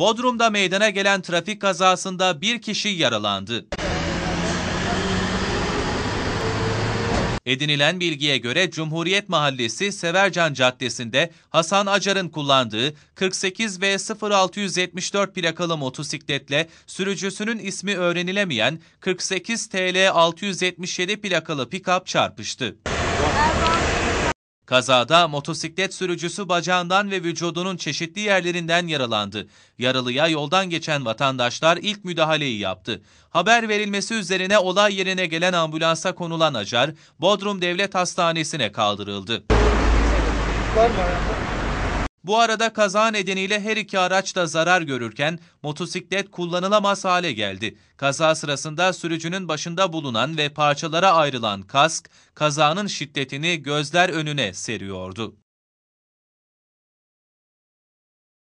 Bodrum'da meydana gelen trafik kazasında bir kişi yaralandı. Edinilen bilgiye göre Cumhuriyet Mahallesi Severcan Caddesi'nde Hasan Acar'ın kullandığı 48 ve 0674 plakalı motosikletle sürücüsünün ismi öğrenilemeyen 48 TL 677 plakalı pikap çarpıştı. Erdoğan. Kazada motosiklet sürücüsü bacağından ve vücudunun çeşitli yerlerinden yaralandı. Yaralıya yoldan geçen vatandaşlar ilk müdahaleyi yaptı. Haber verilmesi üzerine olay yerine gelen ambulansa konulan Acar, Bodrum Devlet Hastanesi'ne kaldırıldı. Var mı? Bu arada kaza nedeniyle her iki araç da zarar görürken motosiklet kullanılamaz hale geldi. Kaza sırasında sürücünün başında bulunan ve parçalara ayrılan kask kazanın şiddetini gözler önüne seriyordu.